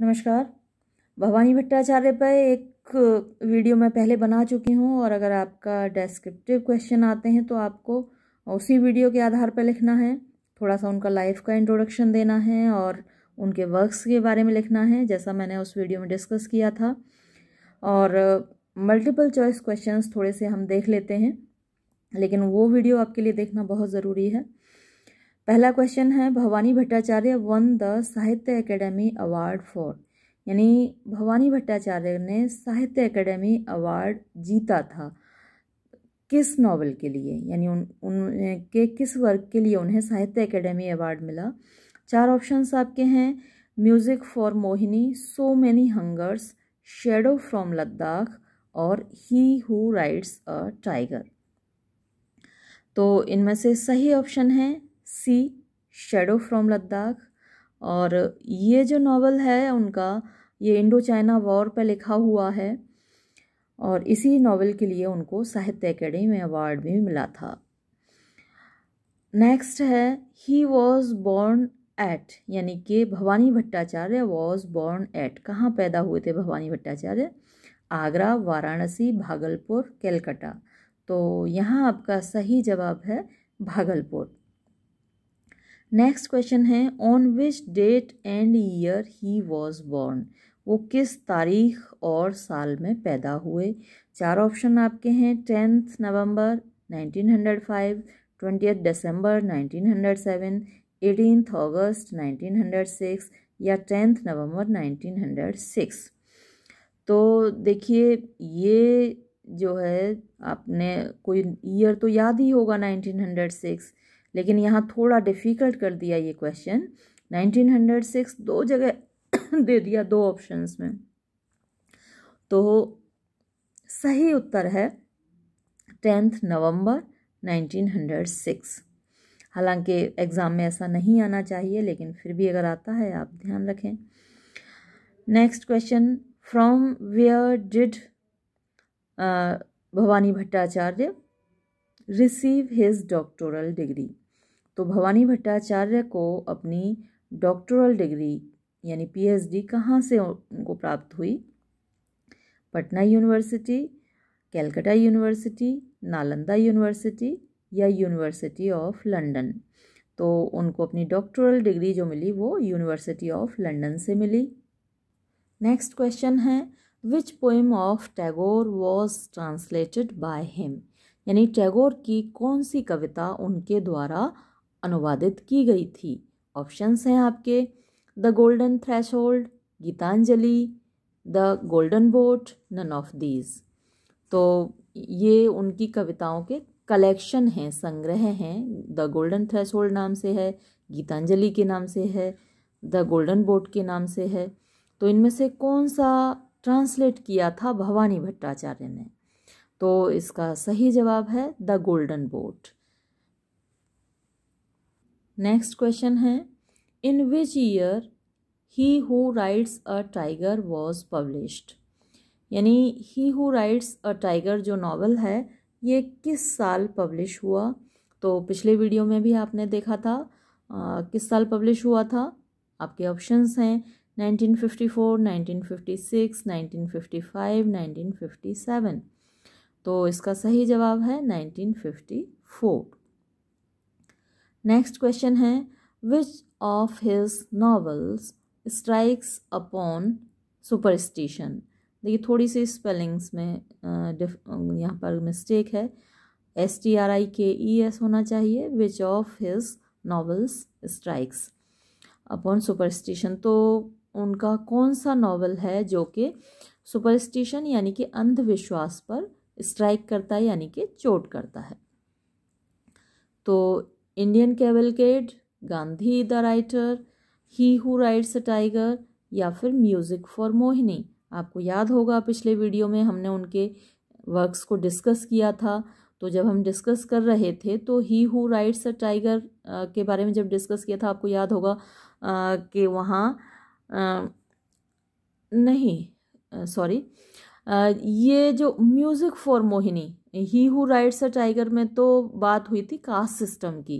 नमस्कार भवानी भट्टाचार्य पर एक वीडियो मैं पहले बना चुकी हूँ और अगर आपका डेस्क्रिप्टिव क्वेश्चन आते हैं तो आपको उसी वीडियो के आधार पर लिखना है थोड़ा सा उनका लाइफ का इंट्रोडक्शन देना है और उनके वर्क्स के बारे में लिखना है जैसा मैंने उस वीडियो में डिस्कस किया था और मल्टीपल चॉइस क्वेश्चन थोड़े से हम देख लेते हैं लेकिन वो वीडियो आपके लिए देखना बहुत ज़रूरी है पहला क्वेश्चन है Bhabani Bhattacharya won the Sahitya Akademi award for यानी भवानी भट्टाचार्य ने साहित्य एकेडमी अवार्ड जीता था किस नावल के लिए यानी उन उनके किस वर्क के लिए उन्हें साहित्य एकेडमी अवार्ड मिला चार ऑप्शंस आपके हैं music for Mohini so many hungers shadow from Ladakh और he who rides a tiger तो इनमें से सही ऑप्शन है सी शेडो फ्रॉम लद्दाख और ये जो नावल है उनका ये इंडो चाइना वॉर पर लिखा हुआ है और इसी नावल के लिए उनको साहित्य अकेडमी अवार्ड भी मिला था नेक्स्ट है ही वॉज बॉर्न एट यानी कि Bhabani Bhattacharya was born at कहाँ पैदा हुए थे भवानी भट्टाचार्य आगरा वाराणसी भागलपुर कैलकटा तो यहाँ आपका सही जवाब है भागलपुर नेक्स्ट क्वेश्चन है on which date and year he was born वो किस तारीख और साल में पैदा हुए चार ऑप्शन आपके हैं tenth November 1905 twenty December 1907 eighteenth August 1906 या टेंथ नवंबर 1906 तो देखिए ये जो है आपने कोई ईयर तो याद ही होगा 1906 लेकिन यहाँ थोड़ा डिफ़िकल्ट कर दिया ये क्वेश्चन नाइनटीन हंड्रेड सिक्स दो जगह दे दिया दो ऑप्शंस में तो सही उत्तर है tenth November nineteen hundred six हालांकि एग्ज़ाम में ऐसा नहीं आना चाहिए लेकिन फिर भी अगर आता है आप ध्यान रखें next question from where did Bhabani Bhattacharya receive his doctoral degree तो भवानी भट्टाचार्य को अपनी डॉक्टोरल डिग्री यानी पीएचडी कहाँ से उनको प्राप्त हुई Patna university Calcutta university Nalanda university या यूनिवर्सिटी ऑफ लंदन तो उनको अपनी डॉक्टरल डिग्री जो मिली वो यूनिवर्सिटी ऑफ लंदन से मिली नेक्स्ट क्वेश्चन है which poem of Tagore was translated by him यानी टैगोर की कौन सी कविता उनके द्वारा अनुवादित की गई थी ऑप्शंस हैं आपके the golden threshold Gitanjali the golden boat none of these तो ये उनकी कविताओं के कलेक्शन हैं संग्रह हैं द गोल्डन थ्रेश होल्ड नाम से है गीतांजलि के नाम से है द गोल्डन बोट के नाम से है तो इनमें से कौन सा ट्रांसलेट किया था भवानी भट्टाचार्य ने तो इसका सही जवाब है the golden boat next question है in which year he who rides a tiger was published यानी he who rides a tiger जो नावल है ये किस साल पब्लिश हुआ तो पिछले वीडियो में भी आपने देखा था आ, किस साल पब्लिश हुआ था आपके ऑप्शंस हैं 1954, 1956, 1955, 1957 तो इसका सही जवाब है 1954 नेक्स्ट क्वेश्चन है which of his novels strikes upon superstition देखिए थोड़ी सी स्पेलिंग्स में यहाँ पर मिस्टेक है एस टी आर आई के ई एस होना चाहिए which of his novels strikes upon superstition तो उनका कौन सा नावल है जो कि सुपरस्टिशन यानी कि अंधविश्वास पर स्ट्राइक करता है यानी कि चोट करता है तो Indian cavalcade Gandhi the writer he who rides a tiger या फिर म्यूज़िक फॉर मोहिनी आपको याद होगा पिछले वीडियो में हमने उनके वर्क्स को डिस्कस किया था तो जब हम डिस्कस कर रहे थे तो he who rides a tiger के बारे में जब डिस्कस किया था आपको याद होगा कि वहाँ नहीं सॉरी ये जो music for Mohini he who rides a tiger में तो बात हुई थी कास्ट सिस्टम की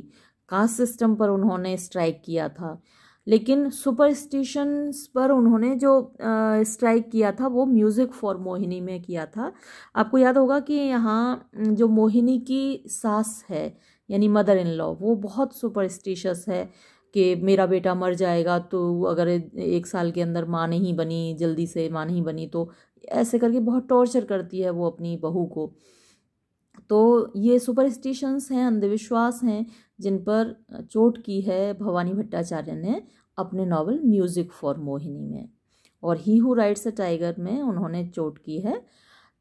कास्ट सिस्टम पर उन्होंने स्ट्राइक किया था लेकिन सुपरस्टिशंस पर उन्होंने जो स्ट्राइक किया था वो म्यूज़िक फॉर मोहिनी में किया था आपको याद होगा कि यहाँ जो मोहिनी की सास है यानी मदर इन लॉ वो बहुत सुपरस्टिशस है कि मेरा बेटा मर जाएगा तो अगर एक साल के अंदर माँ नहीं बनी जल्दी से माँ नहीं बनी तो ऐसे करके बहुत टॉर्चर करती है वो अपनी बहू को तो ये सुपरस्टिशंस हैं अंधविश्वास हैं जिन पर चोट की है भवानी भट्टाचार्य ने अपने नावल म्यूज़िक फॉर मोहिनी में और he who rides a tiger में उन्होंने चोट की है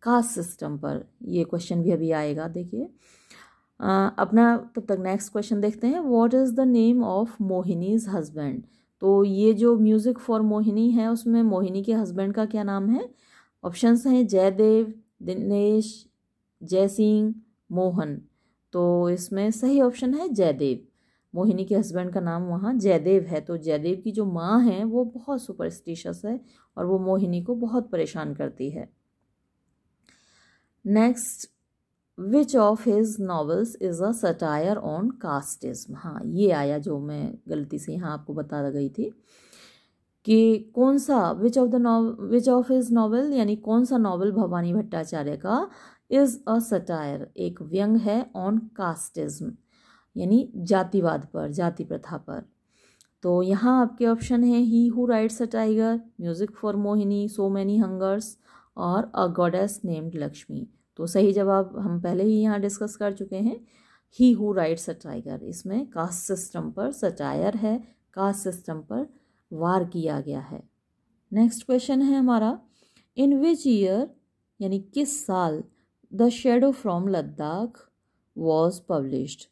कास्ट सिस्टम पर ये क्वेश्चन भी अभी आएगा देखिए अपना तब तक नेक्स्ट क्वेश्चन देखते हैं what is the name of Mohini's husband तो ये जो म्यूज़िक फॉर मोहिनी है उसमें मोहिनी के हस्बैंड का क्या नाम है ऑप्शंस हैं जयदेव दिनेश जय सिंह मोहन तो इसमें सही ऑप्शन है जयदेव मोहिनी के हस्बैंड का नाम वहाँ जयदेव है तो जयदेव की जो माँ है वो बहुत सुपरस्टिशियस है और वो मोहिनी को बहुत परेशान करती है next which of his novels is a satire on casteism हाँ ये आया जो मैं गलती से यहाँ आपको बता गई थी कि कौन सा which of the novel which of his novel यानी कौन सा नॉवल भवानी भट्टाचार्य का इज़ अ सटायर एक व्यंग है ऑन कास्टिज्म यानी जातिवाद पर जाति प्रथा पर तो यहाँ आपके ऑप्शन हैं he who rides a tiger music for Mohini so many hungers और अ गॉडेस नेम्ड लक्ष्मी तो सही जवाब हम पहले ही यहाँ डिस्कस कर चुके हैं he who rides a tiger इसमें कास्ट सिस्टम पर सटायर है कास्ट सिस्टम पर वार किया गया है नेक्स्ट क्वेश्चन है हमारा इन विच ईयर यानी किस साल the shadow from Ladakh was published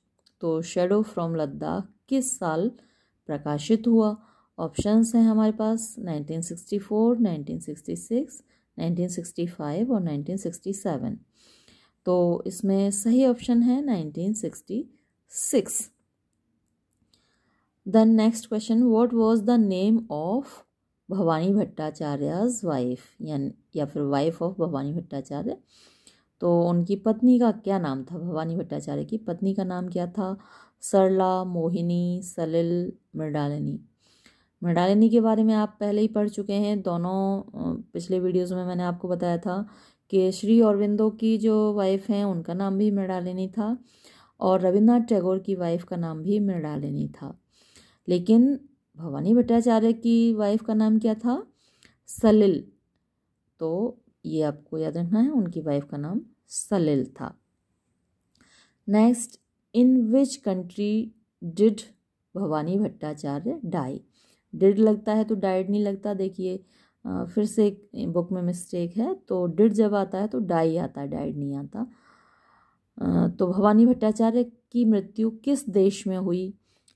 तो शेडो फ्रॉम लद्दाख किस साल प्रकाशित हुआ ऑप्शंस हैं हमारे पास 1964, 1966, 1965 और 1967 तो इसमें सही ऑप्शन है 1966 then next question what was the name of Bhabani Bhattacharya's wife या फिर वाइफ ऑफ भवानी भट्टाचार्य तो उनकी पत्नी का क्या नाम था भवानी भट्टाचार्य की पत्नी का नाम क्या था सरला मोहिनी सलिल मृडालिनी मृडालिनी के बारे में आप पहले ही पढ़ चुके हैं दोनों पिछले वीडियोस में मैंने आपको बताया था कि श्री औरविंदो की जो वाइफ हैं उनका नाम भी मृडालिनी था और रविन्द्रनाथ टैगोर की वाइफ का नाम भी मृडालिनी था लेकिन भवानी भट्टाचार्य की वाइफ का नाम क्या था सलिल तो ये आपको याद रखना है उनकी वाइफ का नाम सलिल था next in which country did Bhabani Bhattacharya die did लगता है तो डाइड नहीं लगता देखिए फिर से एक बुक में मिस्टेक है तो डिड जब आता है तो डाई आता है डाइड नहीं आता तो भवानी भट्टाचार्य की मृत्यु किस देश में हुई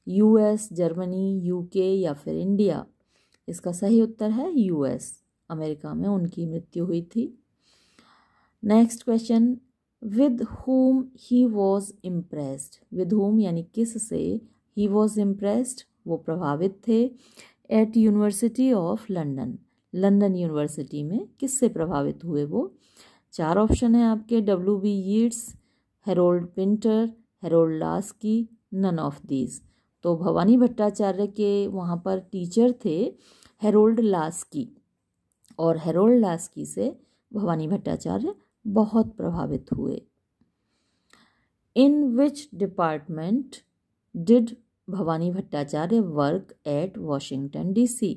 यूएस जर्मनी यूके या फिर इंडिया इसका सही उत्तर है यूएस अमेरिका में उनकी मृत्यु हुई थी next question with whom he was impressed with whom यानी किस से ही वॉज इम्प्रेस्ड वो प्रभावित थे at university of London London university में किससे प्रभावित हुए वो चार ऑप्शन हैं आपके W B Yeats Harold Pinter Harold Laski none of these तो भवानी भट्टाचार्य के वहाँ पर टीचर थे हेरोल्ड लास्की और हेरोल्ड लास्की से भवानी भट्टाचार्य बहुत प्रभावित हुए in which department did Bhabani Bhattacharya work at Washington DC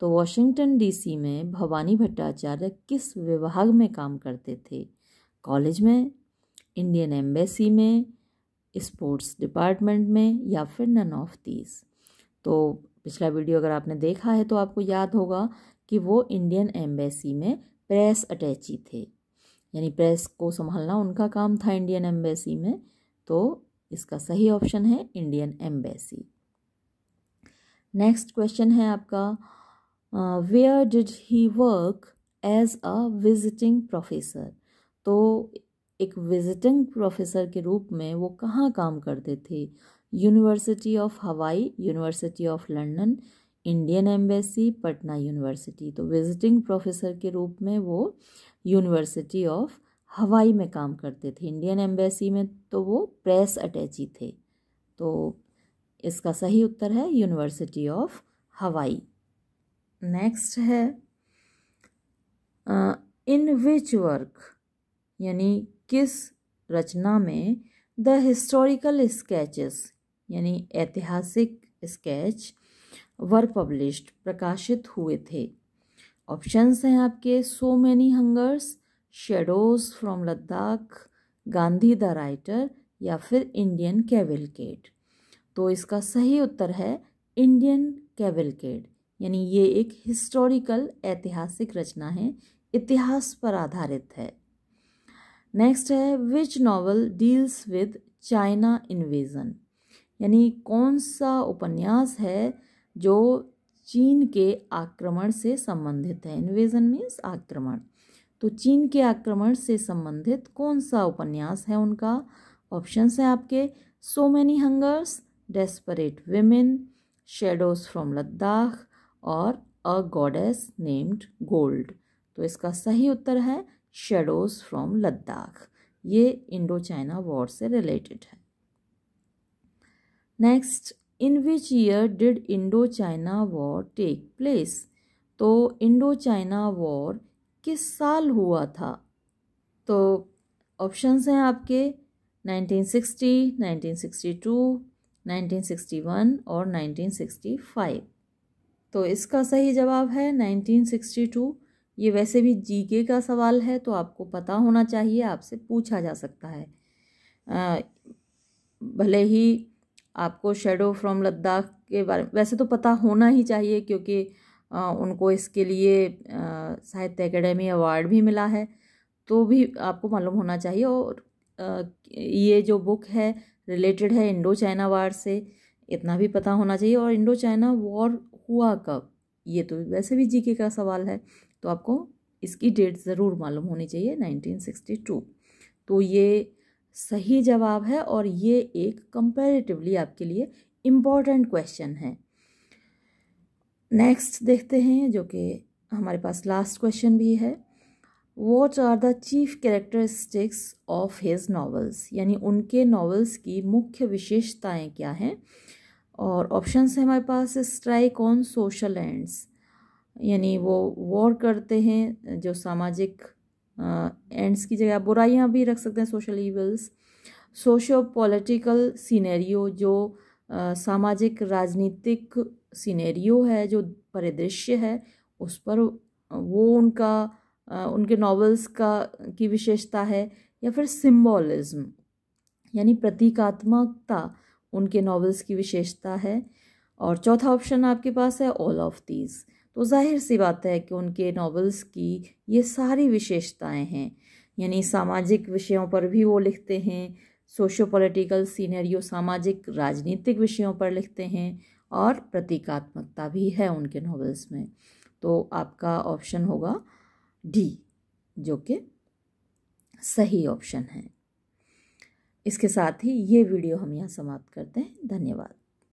तो वॉशिंगटन डीसी में भवानी भट्टाचार्य किस विभाग में काम करते थे कॉलेज में इंडियन एम्बेसी में स्पोर्ट्स डिपार्टमेंट में या फिर नन ऑफ दीज तो पिछला वीडियो अगर आपने देखा है तो आपको याद होगा कि वो इंडियन एम्बेसी में प्रेस अटैची थे यानी प्रेस को संभालना उनका काम था इंडियन एम्बेसी में तो इसका सही ऑप्शन है इंडियन एम्बेसी नेक्स्ट क्वेश्चन है आपका where did he work as a visiting professor तो एक विजिटिंग प्रोफेसर के रूप में वो कहाँ काम करते थे university of Hawaii university of London Indian embassy Patna university तो विजिटिंग प्रोफेसर के रूप में वो यूनिवर्सिटी ऑफ हवाई में काम करते थे इंडियन एम्बेसी में तो वो प्रेस अटैची थे तो इसका सही उत्तर है यूनिवर्सिटी ऑफ हवाई नेक्स्ट है इन विच वर्क यानी किस रचना में द हिस्टोरिकल स्केचेस यानी ऐतिहासिक स्केच वर पब्लिश्ड प्रकाशित हुए थे ऑप्शंस हैं आपके so many hungers shadows from Ladakh Gandhi the writer या फिर इंडियन कैविलकेट तो इसका सही उत्तर है इंडियन कैविलकेट यानी ये एक हिस्टोरिकल ऐतिहासिक रचना है इतिहास पर आधारित है नेक्स्ट है which novel deals with China invasion यानी कौन सा उपन्यास है जो चीन के आक्रमण से संबंधित है इन्वेज़न मीन्स आक्रमण तो चीन के आक्रमण से संबंधित कौन सा उपन्यास है उनका ऑप्शंस हैं आपके so many hungers desperate women shadows from Ladakh और अ गॉडेस नेम्ड गोल्ड तो इसका सही उत्तर है शेडोज़ फ्रॉम लद्दाख ये इंडो चाइना वॉर से रिलेटेड है next in which year did Indo China war take place तो इंडो चाइना वॉर किस साल हुआ था तो ऑप्शंस हैं आपके 1960, 1962, 1961 और 1965 तो इसका सही जवाब है 1962 ये वैसे भी जीके का सवाल है तो आपको पता होना चाहिए आपसे पूछा जा सकता है आ, भले ही आपको शेडो फ्रॉम लद्दाख के बारे में वैसे तो पता होना ही चाहिए क्योंकि आ, उनको इसके लिए साहित्य अकेडमी अवार्ड भी मिला है तो भी आपको मालूम होना चाहिए और आ, ये जो बुक है रिलेटेड है इंडो चाइना वार से इतना भी पता होना चाहिए और इंडो चाइना वॉर हुआ कब ये तो वैसे भी जीके का सवाल है तो आपको इसकी डेट ज़रूर मालूम होनी चाहिए 1962 तो ये सही जवाब है और ये एक कंपैरेटिवली आपके लिए इम्पॉर्टेंट क्वेश्चन है नेक्स्ट देखते हैं जो कि हमारे पास लास्ट क्वेश्चन भी है what are the chief characteristics of his novels यानी उनके नावल्स की मुख्य विशेषताएं क्या हैं और ऑप्शंस हैं हमारे पास स्ट्राइक ऑन सोशल एंड्स यानी वो वॉर करते हैं जो सामाजिक एंड्स की जगह बुराइयां भी रख सकते हैं social evils socio political scenario जो आ, सामाजिक राजनीतिक सीनेरियो है जो परिदृश्य है उस पर वो उनका आ, उनके नॉवेल्स का की विशेषता है या फिर सिम्बोलिज्म यानी प्रतीकात्मकता उनके नॉवेल्स की विशेषता है और चौथा ऑप्शन आपके पास है ऑल ऑफ दीज तो जाहिर सी बात है कि उनके नॉवेल्स की ये सारी विशेषताएं हैं यानी सामाजिक विषयों पर भी वो लिखते हैं सोशो पॉलिटिकल सीनरियो सामाजिक राजनीतिक विषयों पर लिखते हैं और प्रतीकात्मकता भी है उनके नॉवेल्स में तो आपका ऑप्शन होगा डी जो कि सही ऑप्शन है इसके साथ ही ये वीडियो हम यहाँ समाप्त करते हैं धन्यवाद